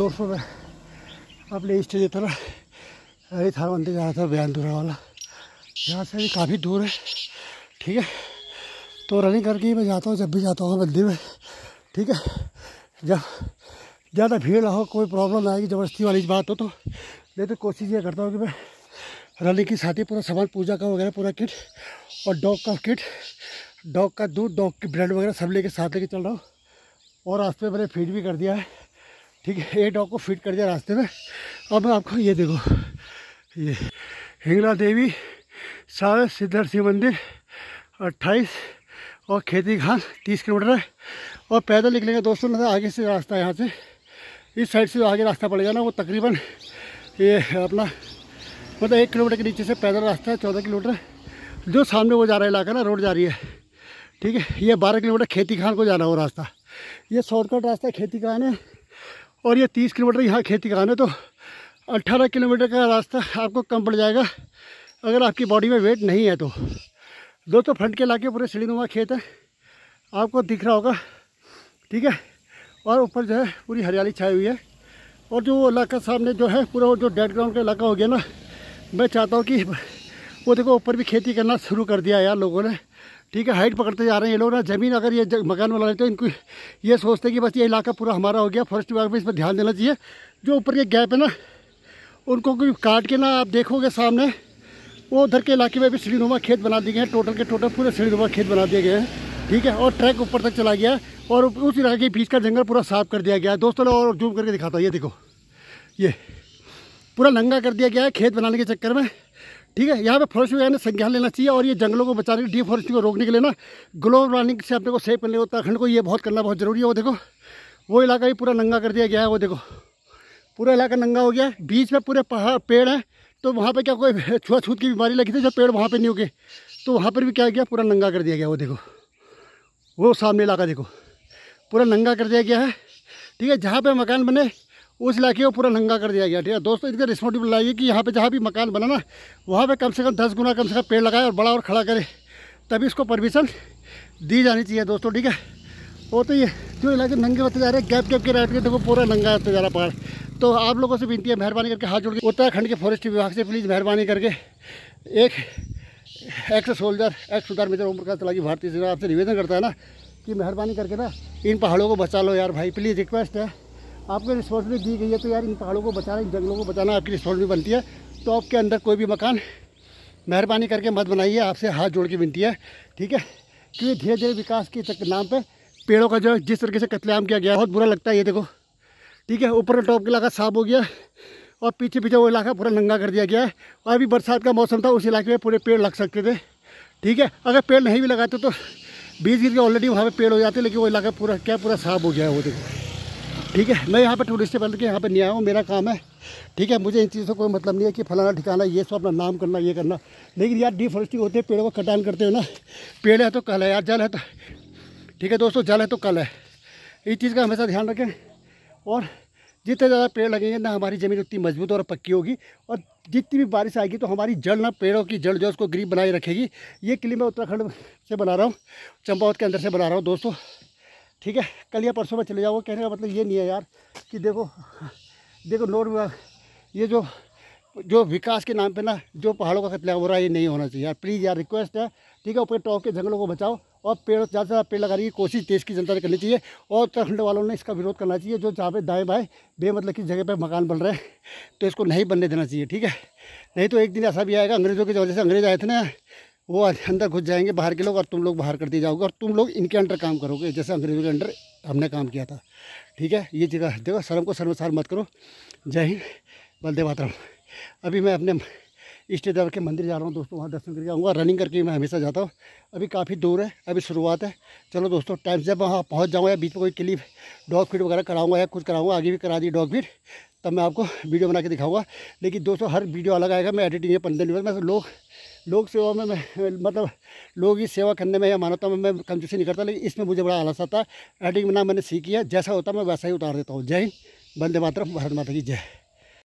ದೋರ್ಸೋದ अब play stage इतना अरे था बनते जा रहा था दूरा वाला यहाँ से भी काफ़ी दूर है ठीक है तो रनिंग करके ही मैं जाता हूँ जब भी जाता हूँ मंदिर में ठीक है जब ज़्यादा भीड़ ना हो कोई प्रॉब्लम आएगी ज़बरदस्ती वाली बात हो तो नहीं तो कोशिश ये करता हूँ कि मैं रनिंग के साथ ही पूरा सामान पूजा का वगैरह पूरा किट और डॉग का किट डॉग का दूध डॉग की ब्रांड वगैरह सब लेके साथ लेके चल रहा हूँ और रास्ते मैंने फीड भी कर दिया है ठीक है ये डॉग को फिट कर दिया रास्ते में अब मैं आपको ये देखो ये हिंगला देवी सारे सिद्धर सिंह मंदिर अट्ठाईस और खेती घास तीस किलोमीटर है और पैदल निकलेंगे दोस्तों ना तो आगे से रास्ता यहाँ से इस साइड से जो आगे रास्ता पड़ेगा ना वो तकरीबन ये अपना मतलब एक किलोमीटर के नीचे से पैदल रास्ता है चौदह किलोमीटर जो सामने वो जा रहा है इलाका ना रोड जा रही है ठीक है ये बारह किलोमीटर खेती खान को जाना वो रास्ता ये शॉर्टकट रास्ता खेती खान है और ये तीस किलोमीटर यहाँ खेती कराने तो अट्ठारह किलोमीटर का रास्ता आपको कम पड़ जाएगा अगर आपकी बॉडी में वेट नहीं है तो दोस्तों फ्रंट के इलाके पूरे सीढ़ीनुमा खेत है आपको दिख रहा होगा ठीक है और ऊपर जो है पूरी हरियाली छाई हुई है और जो इलाका सामने जो है पूरा जो डेड ग्राउंड का इलाका हो गया ना मैं चाहता हूँ कि वो देखो ऊपर भी खेती करना शुरू कर दिया यार लोगों ने ठीक है हाइट पकड़ते जा रहे हैं ये लोग ना ज़मीन अगर ये मकान वाला लेते हैं इनको ये सोचते हैं कि बस ये इलाका पूरा हमारा हो गया फॉरेस्ट विभाग में इस पर ध्यान देना चाहिए जो ऊपर के गैप है ना उनको कोई काट के ना आप देखोगे सामने वो उधर के इलाके में भी सीढ़ीनुमा खेत बना दिए गए हैं टोटल के टोटल पूरे सीढ़ीनुमा खेत बना दिए गए हैं ठीक है और ट्रैक ऊपर तक चला गया और उस इलाके के बीच का जंगल पूरा साफ कर दिया गया है दोस्तों और जूम करके दिखाता है ये देखो ये पूरा नंगा कर दिया गया है खेत बनाने के चक्कर में ठीक है यहाँ पे फॉरेस्ट विभाग ने संज्ञान लेना चाहिए और ये जंगलों को बचाने के लिए फॉरेस्टिंग को रोकने के लिए ना ग्लोबल वार्निंग से अपने को सेफ करने उत्तराखंड को ये बहुत करना बहुत ज़रूरी है वो देखो वो इलाका भी पूरा नंगा कर दिया गया है वो देखो पूरा इलाका नंगा हो गया है बीच में पूरे पहाड़ पेड़ हैं तो वहाँ पर क्या कोई छुआछूत की बीमारी लगी थी जब पेड़ वहाँ पर नहीं उगे तो वहाँ पर भी क्या गया पूरा नंगा कर दिया गया वो देखो वो सामने इलाका देखो पूरा नंगा कर दिया गया है ठीक है जहाँ पर मकान बने उस इलाके को पूरा नंगा कर दिया गया ठीक है दोस्तों इसका रिस्पॉन्सिबिल लाइए कि यहाँ पे जहाँ भी मकान बना ना वहाँ पे कम से कम दस गुना कम से कम पेड़ लगाए और बड़ा और खड़ा करे तभी इसको परमिशन दी जानी चाहिए दोस्तों ठीक है वो तो ये जो इलाके नंगे होते जा रहे हैं गैप गैप के राइट के देखो पूरा नंगा होते जा रहा पहाड़ तो आप लोगों से विनती है मेहरबानी करके हाथ जोड़ के उत्तराखंड के फॉरेस्ट विभाग से प्लीज़ मेहरबानी करके एक एक्स सोल्जर एक्स सुधार मित्र ओम प्रकाश तलाकी भारतीय सेना आपसे निवेदन करता है ना कि मेहरबानी करके ना इन पहाड़ों को बचा लो यार भाई प्लीज़ रिक्वेस्ट है आपको रिस्पॉन्सिबिलिटी दी गई है तो यार इन पहाड़ों को बचाना इन जंगलों को बचाना आपकी रिस्पॉन्सिबिलिटी बनती है तो आपके अंदर कोई भी मकान मेहरबानी करके मत बनाइए आपसे हाथ जोड़ के विनती है ठीक है क्योंकि धीरे धीरे विकास के नाम पर पेड़ों का जो है जिस तरीके से कतलेआम किया गया बहुत बुरा लगता है ये देखो ठीक है ऊपर का टॉप का इलाका साफ हो गया और पीछे पीछे वो इलाका पूरा नंगा कर दिया गया है और अभी बरसात का मौसम था उस इलाके में पूरे पेड़ लग सकते थे ठीक है अगर पेड़ नहीं भी लगाते तो बीच गिर के ऑलरेडी वहाँ पे पेड़ हो जाते लेकिन वो इलाका पूरा क्या पूरा साफ हो गया है वो देखो ठीक है मैं यहाँ पर टूरिस्ट बन के यहाँ पर नहीं आया हूँ मेरा काम है ठीक है मुझे इन चीज़ों को कोई मतलब नहीं है कि फलाना ठिकाना ये सब अपना नाम करना ये करना लेकिन यार डिफॉरेस्टिंग होते हैं पेड़ों को कटान करते हो ना पेड़ है तो कल है यार जल है तो ठीक है दोस्तों जल है तो कल है इस चीज़ का हमेशा ध्यान रखें और जितने ज़्यादा पेड़ लगेंगे ना हमारी ज़मीन उतनी मजबूत और पक्की होगी और जितनी भी बारिश आएगी तो हमारी जड़ ना पेड़ों की जड़ जो उसको गरीब बनाए रखेगी ये किली मैं उत्तराखंड से बना रहा हूँ चंपावत के अंदर से बना रहा हूँ दोस्तों ठीक है कल या परसों में चले जाओ कहने का मतलब ये नहीं है यार कि देखो देखो नोट ये जो जो विकास के नाम पे ना जो पहाड़ों का कतला हो रहा है ये नहीं होना चाहिए यार प्लीज़ यार रिक्वेस्ट है ठीक है ऊपर टॉप के जंगलों को बचाओ और पेड़ ज़्यादा से ज़्यादा पेड़ लगाने की कोशिश देश की जनता ने करनी चाहिए और उत्तराखंड वालों ने इसका विरोध करना चाहिए जो जहाँ पे दाएँ बाएँ बेमतलब की जगह पर मकान बन रहे हैं तो इसको नहीं बनने देना चाहिए ठीक है नहीं तो एक दिन ऐसा भी आएगा अंग्रेज़ों की वजह से अंग्रेज़ आए थे ना वो अंदर घुस जाएंगे बाहर के लोग और तुम लोग बाहर कर दिए जाओगे और तुम लोग इनके अंडर काम करोगे जैसे अंग्रेज़ों के अंडर हमने काम किया था ठीक है ये जगह देखो शर्म को शर्मसार मत करो जय हिंद बलदेव मातरम अभी मैं अपने इष्ट देव के मंदिर जा रहा हूँ दोस्तों वहाँ दर्शन करके आऊँगा रनिंग करके मैं हमेशा जाता हूँ अभी काफ़ी दूर है अभी शुरुआत है चलो दोस्तों टाइम से वहाँ पहुँच जाऊँगा या बीच में कोई क्लिप डॉग फीड वगैरह कराऊँगा या कुछ कराऊँगा आगे भी करा दी डॉग फीड तब मैं आपको वीडियो बना के दिखाऊंगा लेकिन दोस्तों हर वीडियो अलग आएगा मैं एडिटिंग या पंद्रह दिन मतलब लोग लोग सेवा में मैं मतलब लोग ही सेवा करने में या मानवता में मैं कंजूसी नहीं करता लेकिन इसमें मुझे बड़ा आलस आता है एडिटिंग बना मैंने सीखी है जैसा होता मैं वैसा ही उतार देता हूँ जय हिंद बंदे मातरम भारत माता की जय